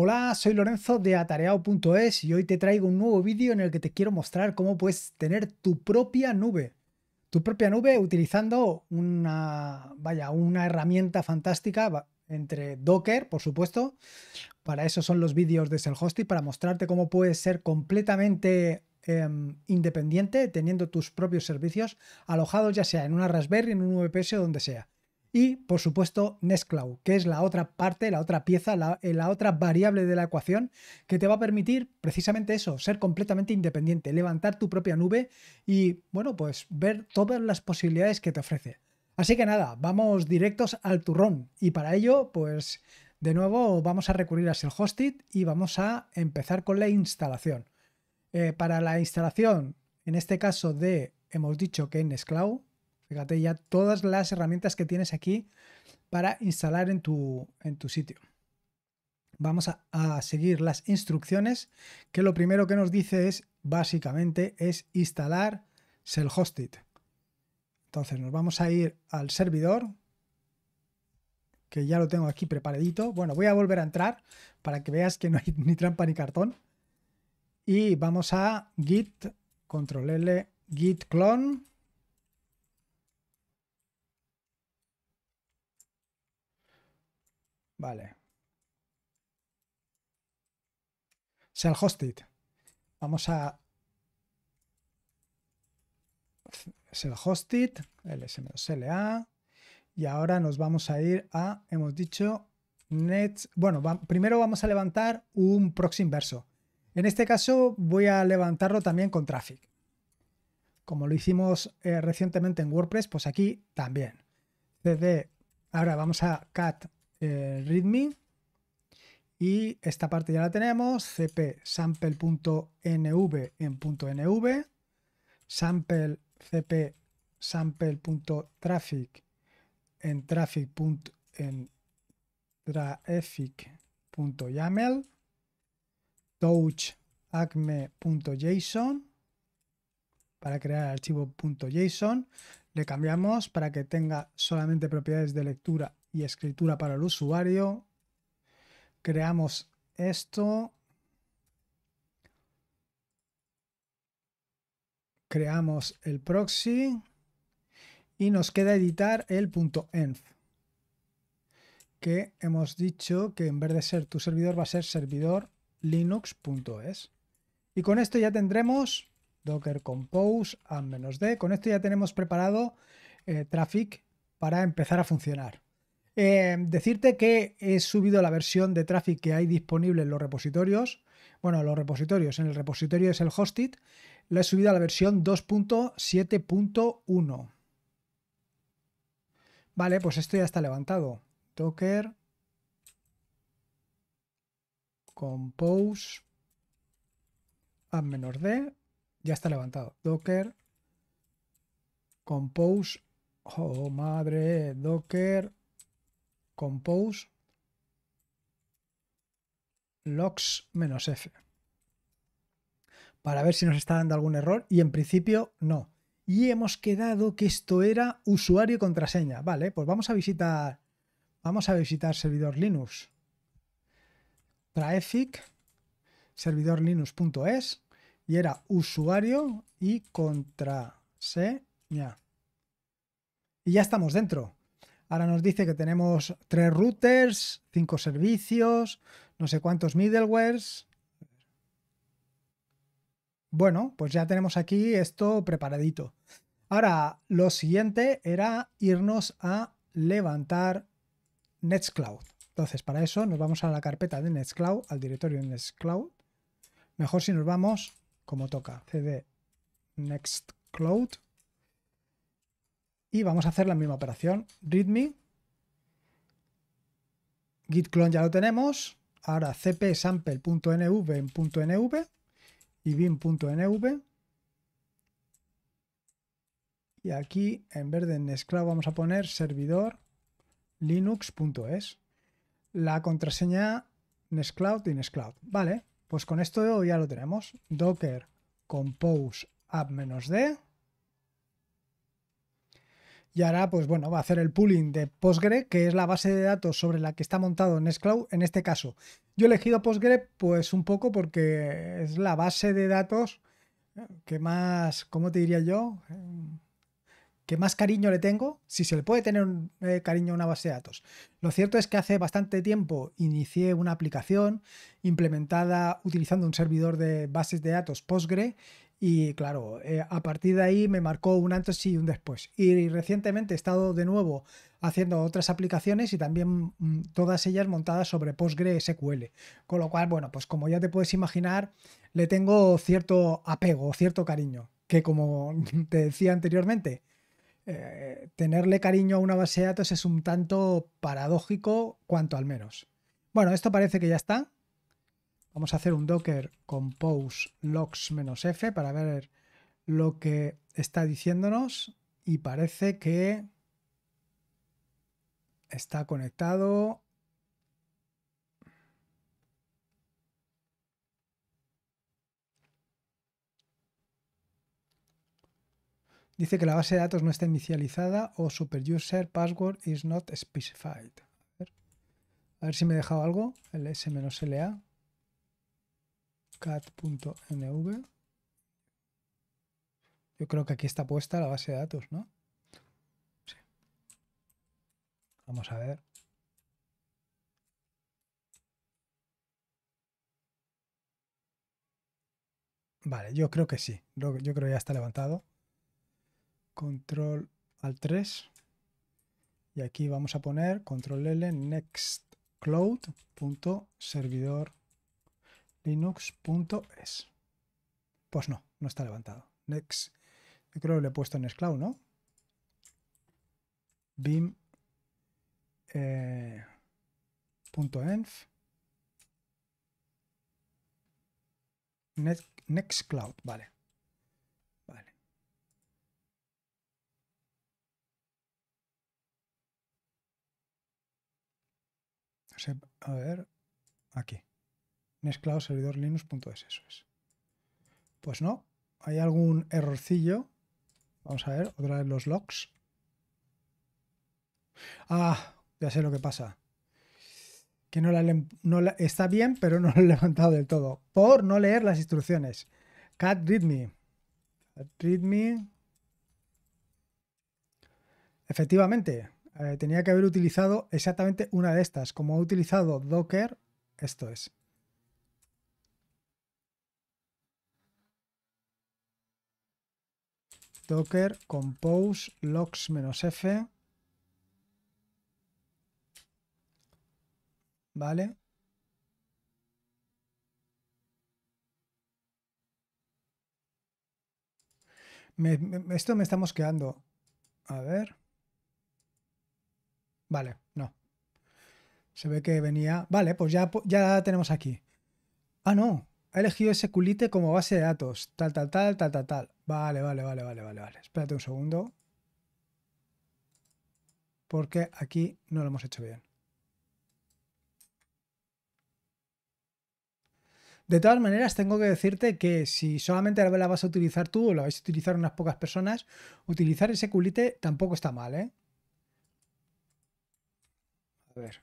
Hola, soy Lorenzo de Atareao.es y hoy te traigo un nuevo vídeo en el que te quiero mostrar cómo puedes tener tu propia nube. Tu propia nube utilizando una, vaya, una herramienta fantástica entre Docker, por supuesto. Para eso son los vídeos de el para mostrarte cómo puedes ser completamente em, independiente teniendo tus propios servicios alojados ya sea en una Raspberry, en un VPS o donde sea. Y, por supuesto, Nextcloud, que es la otra parte, la otra pieza, la, eh, la, otra variable de la ecuación que te va a permitir precisamente eso, ser completamente independiente, levantar tu propia nube y, bueno, pues ver todas las posibilidades que te ofrece. Así que nada, vamos directos al turrón y para ello, pues, de nuevo vamos a recurrir a Selhostit y vamos a empezar con la instalación. Eh, para la instalación, en este caso de, hemos dicho que en Nextcloud, Fíjate ya todas las herramientas que tienes aquí para instalar en tu, sitio. Vamos a, seguir las instrucciones, que lo primero que nos dice es, básicamente, es instalar self-hosted. Entonces nos vamos a ir al servidor, que ya lo tengo aquí preparadito. Bueno, voy a volver a entrar para que veas que no hay ni trampa ni cartón. Y vamos a git, control L, git clone Vale. Shell hosted. Vamos a Shell hosted, lsm2la. Y ahora nos vamos a ir a, hemos dicho, net. Bueno, primero vamos a levantar un proxy inverso. En este caso voy a levantarlo también con traffic. Como lo hicimos eh, recientemente en WordPress, pues aquí también. Desde ahora vamos a cat eh, readme. Y esta parte ya la tenemos, cp sample.nv en .nv, sample cp sample.traffic en traffic. traffic.yaml, touch para crear el archivo .json, le cambiamos para que tenga solamente propiedades de lectura y escritura para el usuario. Creamos esto. Creamos el proxy y nos queda editar el punto .env que hemos dicho que en vez de ser tu servidor va a ser servidor linux.es. Y con esto ya tendremos docker compose a-d. Con esto ya tenemos preparado eh, traffic para empezar a funcionar. Eh, decirte que he subido la versión de Traffic que hay disponible en los repositorios. Bueno, los repositorios, en el repositorio es el hostit La he subido a la versión 2.7.1. Vale, pues esto ya está levantado. Docker. Compose. a D. Ya está levantado. Docker. Compose. Oh, madre. Docker compose logs-f para ver si nos está dando algún error y en principio no. Y hemos quedado que esto era usuario y contraseña. Vale, pues vamos a visitar vamos a visitar servidor Linux. Traffic servidor linux.es y era usuario y contraseña. Y ya estamos dentro. Ahora nos dice que tenemos tres routers, cinco servicios, no sé cuántos middlewares. Bueno, pues ya tenemos aquí esto preparadito. Ahora, lo siguiente era irnos a levantar Nextcloud. Entonces, para eso nos vamos a la carpeta de Nextcloud, al directorio de Nextcloud. Mejor si nos vamos como toca, cd Nextcloud. Y vamos a hacer la misma operación. Readme. Git clone ya lo tenemos. Ahora cpsample.nv en .nv y bin.nv. Y aquí, en verde de vamos a poner servidor linux.es. La contraseña Nescloud y Nescloud. Vale, pues con esto ya lo tenemos. Docker compose app-d y ahora pues bueno, va a hacer el pooling de Postgre, que es la base de datos sobre la que está montado Nextcloud en este caso. Yo he elegido Postgre pues un poco porque es la base de datos eh, que más, ¿cómo te diría yo? Eh, que más cariño le tengo, si se le puede tener un, eh, cariño a una base de datos. Lo cierto es que hace bastante tiempo inicié una aplicación implementada utilizando un servidor de bases de datos Postgre y claro, eh, a partir de ahí me marcó un antes y un después. Y, recientemente he estado de nuevo haciendo otras aplicaciones y también mm, todas ellas montadas sobre PostgreSQL. Con lo cual, bueno, pues como ya te puedes imaginar, le tengo cierto apego, cierto cariño. Que como te decía anteriormente, eh, tenerle cariño a una base de datos es un tanto paradójico, cuanto al menos. Bueno, esto parece que ya está. Vamos a hacer un docker compose logs-f para ver lo que está diciéndonos y parece que está conectado. Dice que la base de datos no está inicializada o superuser password is not specified. A ver, a ver si me he dejado algo, el s-la cat.nv. Yo creo que aquí está puesta la base de datos, ¿no? Vamos a ver. Vale, yo creo que sí. Yo creo que ya está levantado. Control al 3. Y aquí vamos a poner control L servidor linux.es. Pues no, no está levantado. Next. creo que le he puesto en Nextcloud, ¿no? Beam. Eh, punto .env. Next Nextcloud, vale. Vale. a ver, aquí mezclado servidor linux.es, eso es. Pues no, hay algún errorcillo. Vamos a ver, otra vez los logs. Ah, ya sé lo que pasa. Que no la, está bien, pero no lo he levantado del todo. Por no leer las instrucciones. Cat readme. readme. Efectivamente, eh, tenía que haber utilizado exactamente una de estas. Como he utilizado Docker, esto es. docker compose logs-f. Vale. esto me está quedando A ver. Vale, no. Se ve que venía... Vale, pues ya, ya tenemos aquí. Ah, no. Ha elegido ese culite como base de datos. Tal, tal, tal, tal, tal, tal. Vale, vale, vale, vale, vale, vale. Espérate un segundo. Porque aquí no lo hemos hecho bien. De todas maneras, tengo que decirte que si solamente la vas a utilizar tú o la vais a utilizar unas pocas personas, utilizar ese culite tampoco está mal, ¿eh? A ver.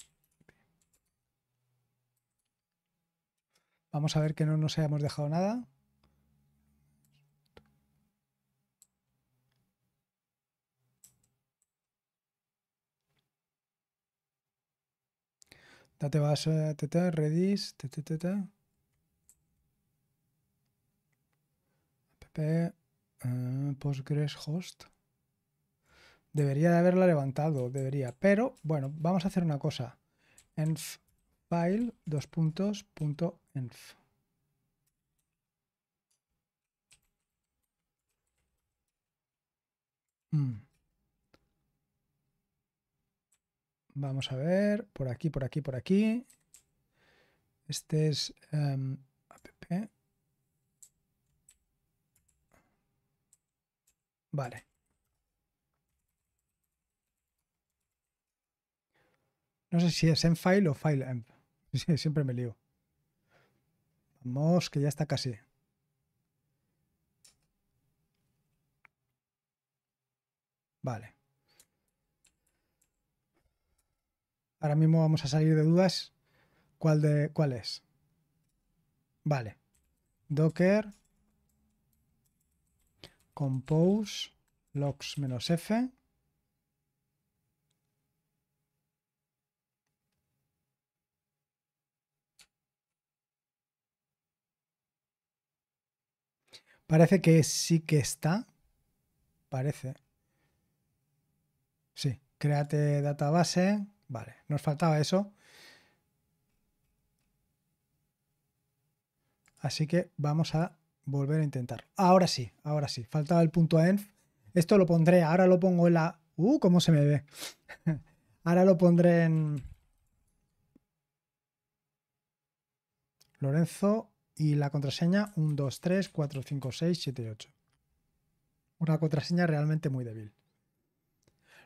Vamos a ver que no nos hayamos dejado nada. Ya te vas a teta, redis, tt, app, eh, Postgres host. Debería de haberla levantado, debería. Pero bueno, vamos a hacer una cosa. Env file dos puntos punto env. Mm. Vamos a ver, por aquí, por aquí, por aquí. Este es em, app. Eh. Vale. No sé si es en file o file em, Siempre me lío. Vamos, que ya está casi. Vale. Ahora mismo vamos a salir de dudas. ¿Cuál, de, cuál es? Vale. Docker. Compose. Logs-F. Parece que sí que está. Parece. Sí. Créate database. Vale, nos faltaba eso. Así que vamos a volver a intentar. Ahora sí, ahora sí. Faltaba el punto env. Esto lo pondré, ahora lo pongo en la... Uh, cómo se me ve. ahora lo pondré en... Lorenzo y la contraseña 1, 2, 3, 4, 5, 6, 7 8. Una contraseña realmente muy débil.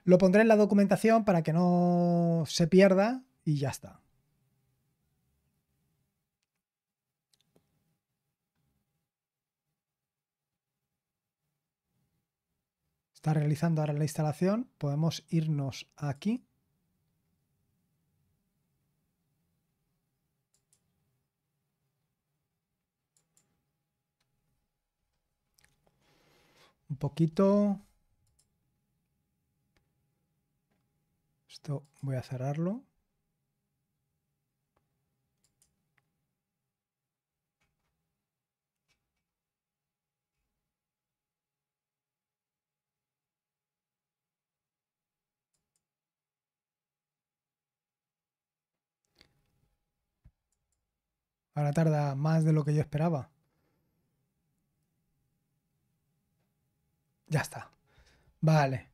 Lo pondré en la documentación para que no se pierda y ya está. Está realizando ahora la instalación. Podemos irnos aquí. Un poquito. Esto voy a cerrarlo. Ahora tarda más de lo que yo esperaba. Ya está. Vale.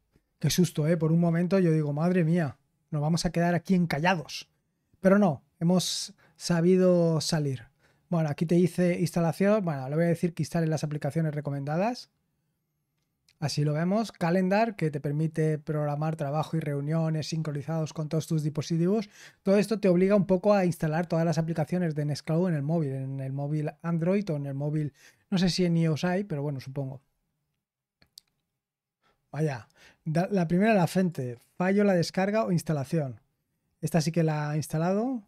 Qué susto, ¿eh? Por un momento yo digo, madre mía, nos vamos a quedar aquí encallados. Pero no, hemos sabido salir. Bueno, aquí te dice instalación. Bueno, le voy a decir que instale las aplicaciones recomendadas. Así lo vemos. Calendar, que te permite programar trabajo y reuniones sincronizados con todos tus dispositivos. Todo esto te obliga un poco a instalar todas las aplicaciones de Nextcloud en el móvil, en el móvil Android o en el móvil, no sé si en iOS hay, pero bueno, supongo. Vaya, la primera la frente, fallo la descarga o instalación. Esta sí que la ha instalado.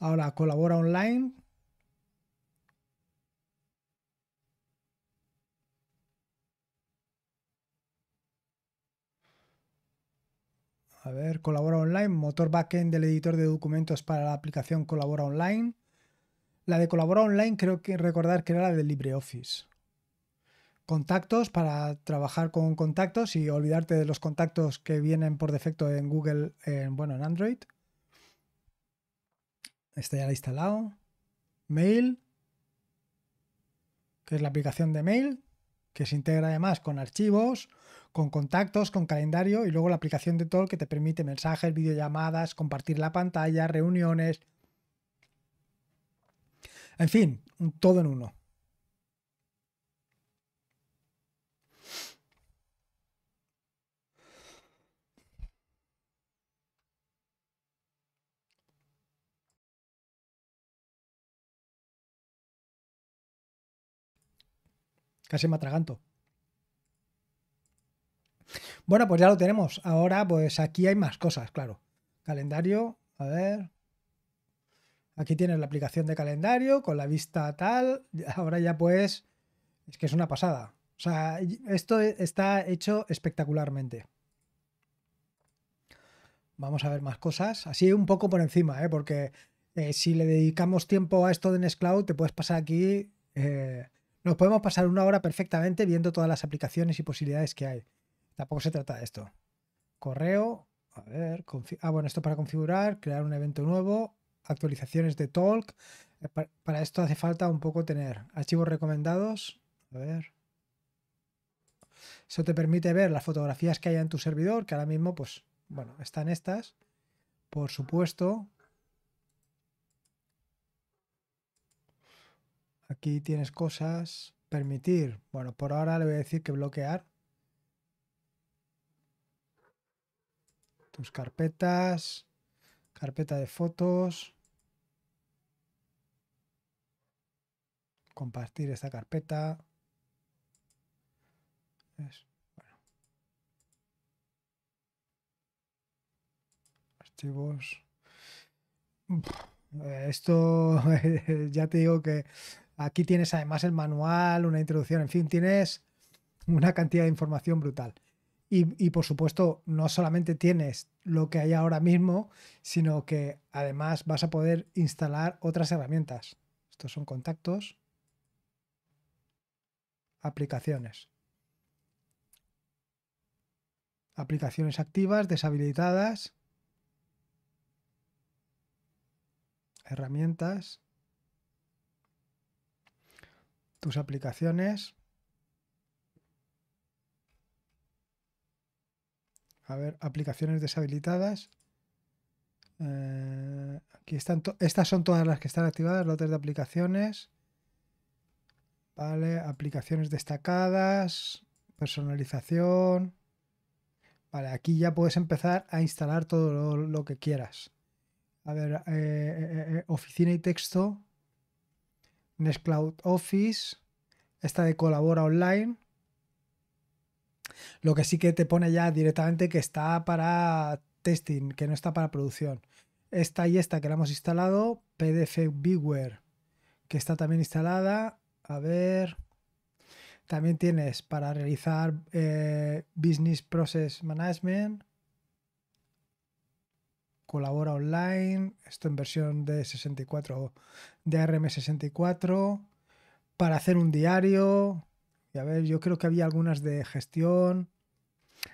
Ahora colabora online. A ver, colabora online, motor backend del editor de documentos para la aplicación colabora online. La de colabora online creo que recordar que era la de LibreOffice contactos para trabajar con contactos y olvidarte de los contactos que vienen por defecto en Google, en, bueno, en Android. Está ya instalado. Mail, que es la aplicación de mail, que se integra además con archivos, con contactos, con calendario y luego la aplicación de Talk que te permite mensajes, videollamadas, compartir la pantalla, reuniones. En fin, todo en uno. Casi me atraganto. Bueno, pues ya lo tenemos. Ahora, pues aquí hay más cosas, claro. Calendario, a ver. Aquí tienes la aplicación de calendario con la vista tal. Ahora ya pues es que es una pasada. O sea, esto está hecho espectacularmente. Vamos a ver más cosas. Así un poco por encima, ¿eh? porque eh, si le dedicamos tiempo a esto de Nextcloud, te puedes pasar aquí eh, podemos pasar una hora perfectamente viendo todas las aplicaciones y posibilidades que hay. Tampoco se trata de esto. Correo, a ver, ah, bueno, esto para configurar, crear un evento nuevo, actualizaciones de Talk. Eh, para esto hace falta un poco tener archivos recomendados. A ver. Eso te permite ver las fotografías que hay en tu servidor, que ahora mismo, pues, bueno, están estas. Por supuesto, Aquí tienes cosas. Permitir. Bueno, por ahora le voy a decir que bloquear. Tus carpetas. Carpeta de fotos. Compartir esta carpeta. Archivos. esto ya te digo que Aquí tienes además el manual, una introducción, en fin, tienes una cantidad de información brutal. Y, y, por supuesto, no solamente tienes lo que hay ahora mismo, sino que además vas a poder instalar otras herramientas. Estos son contactos, aplicaciones. Aplicaciones activas, deshabilitadas, herramientas, tus aplicaciones. A ver, aplicaciones deshabilitadas. Eh, aquí están, estas son todas las que están activadas, lotes de aplicaciones. Vale, aplicaciones destacadas, personalización. Vale, aquí ya puedes empezar a instalar todo lo, que quieras. A ver, eh, eh, oficina y texto. Nextcloud Office, esta de Colabora Online. Lo que sí que te pone ya directamente que está para testing, que no está para producción. Esta y esta que la hemos instalado, PDF Beware, que está también instalada. A ver. También tienes para realizar eh, Business Process Management, colabora online, esto en versión de 64, de rm 64 para hacer un diario, y a ver, yo creo que había algunas de gestión.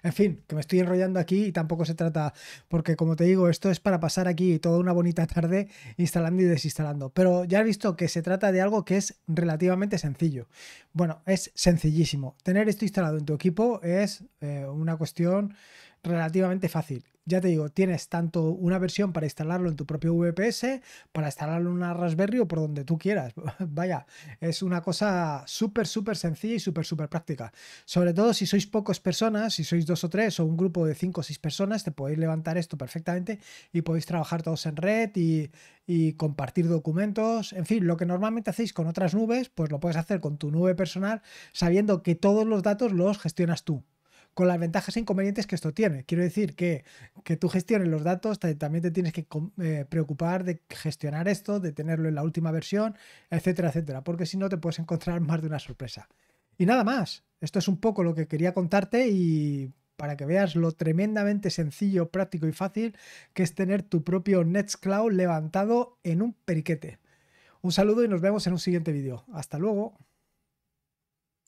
En fin, que me estoy enrollando aquí y tampoco se trata, porque como te digo, esto es para pasar aquí toda una bonita tarde instalando y desinstalando. Pero ya he visto que se trata de algo que es relativamente sencillo. Bueno, es sencillísimo. Tener esto instalado en tu equipo es eh, una cuestión relativamente fácil ya te digo, tienes tanto una versión para instalarlo en tu propio VPS, para instalarlo en una Raspberry o por donde tú quieras. Vaya, es una cosa súper, súper sencilla y súper, súper práctica. Sobre todo si sois pocos personas, si sois dos o tres o un grupo de cinco o seis personas, te podéis levantar esto perfectamente y podéis trabajar todos en red y, y compartir documentos. En fin, lo que normalmente hacéis con otras nubes, pues lo puedes hacer con tu nube personal sabiendo que todos los datos los gestionas tú con las ventajas e inconvenientes que esto tiene. Quiero decir que, tú gestiones los datos, también te tienes que eh, preocupar de gestionar esto, de tenerlo en la última versión, etcétera, etcétera, porque si no te puedes encontrar más de una sorpresa. Y nada más, esto es un poco lo que quería contarte y para que veas lo tremendamente sencillo, práctico y fácil que es tener tu propio Nextcloud levantado en un periquete. Un saludo y nos vemos en un siguiente vídeo. Hasta luego.